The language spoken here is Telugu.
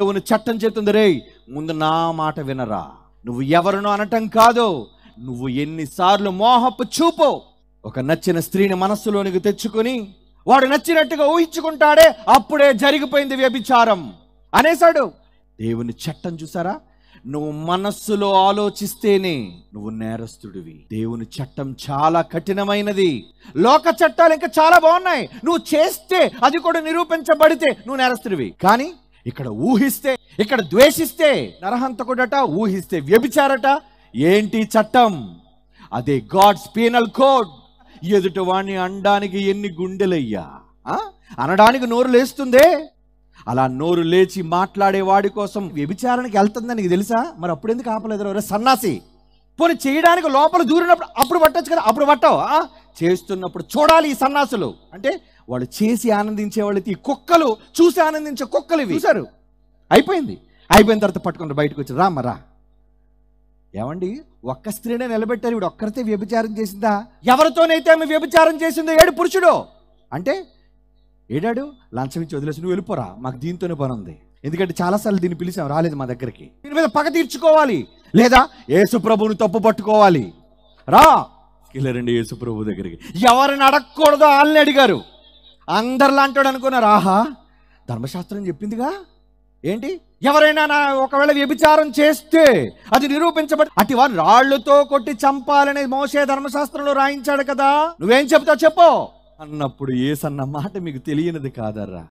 దేవుని చట్టం చెప్తుంది రే ముందు నా మాట వినరా నువ్వు ఎవరినో అనటం కాదు నువ్వు ఎన్నిసార్లు మోహపు చూపు ఒక నచ్చిన స్త్రీని మనస్సులోనికి తెచ్చుకుని వాడు నచ్చినట్టుగా ఊహించుకుంటాడే అప్పుడే జరిగిపోయింది వ్యభిచారం అనేశాడు దేవుని చట్టం చూసారా నువ్వు మనస్సులో ఆలోచిస్తేనే నువ్వు నేరస్తుడివి దేవుని చట్టం చాలా కఠినమైనది లోక చట్టాలు ఇంకా చాలా బాగున్నాయి నువ్వు చేస్తే అది కూడా నిరూపించబడితే నువ్వు నేరస్తుడివి కానీ ఇక్కడ ఊహిస్తే ఇక్కడ ద్వేషిస్తే నరహంతకుడట ఊహిస్తే వ్యభిచారట ఏంటి చట్టం అదే గాడ్స్ పీనల్ కోడ్ ఎదుటి వాణ్ణి అనడానికి ఎన్ని గుండెలయ్యా అనడానికి నోరు లేస్తుందే అలా నోరు లేచి మాట్లాడేవాడి కోసం వ్యభిచారానికి వెళ్తుందని నీకు తెలుసా మరి అప్పుడు ఎందుకు ఆపలేదు సన్నాసి పోనీ చేయడానికి లోపల దూరినప్పుడు అప్పుడు పట్టచ్చు కదా అప్పుడు పట్టవు చేస్తున్నప్పుడు చూడాలి ఈ సన్నాసులు అంటే వాళ్ళు చేసి ఆనందించే వాళ్ళు ఈ కుక్కలు చూసి ఆనందించే కుక్కలు ఇవి చూసారు అయిపోయింది అయిపోయిన తర్వాత పట్టుకుని బయటకు వచ్చి రామ్మ రా ఏమండి ఒక్క స్త్రీనే నిలబెట్టారు వీడు ఒక్కరితే వ్యభిచారం చేసిందా ఎవరితోనైతే ఆమె వ్యభిచారం చేసిందో ఏడు పురుషుడు అంటే ఏడాడు లంచం ఇచ్చి వదిలేసి నువ్వు వెళ్ళిపోరా మాకు దీంతోనే పని ఉంది ఎందుకంటే చాలాసార్లు దీన్ని పిలిచాం రాలేదు మా దగ్గరికి దీని మీద పగ తీర్చుకోవాలి లేదా ఏసు ప్రభువుని తప్పు పట్టుకోవాలి రా వెళ్ళారండి యేసుప్రభు దగ్గరికి ఎవరిని అడగకూడదో వాళ్ళని అడిగారు అందరిలా అంటాడు అనుకున్నారు ఆహా ధర్మశాస్త్రం చెప్పిందిగా ఏంటి ఎవరైనా నా ఒకవేళ వ్యభిచారం చేస్తే అది నిరూపించబడి అటు వారు రాళ్లతో కొట్టి చంపాలని మోసే ధర్మశాస్త్రంలో రాయించాడు కదా నువ్వేం చెప్తావు చెప్పు అన్నప్పుడు ఏసన్న మాట మీకు తెలియనిది కాదర్రా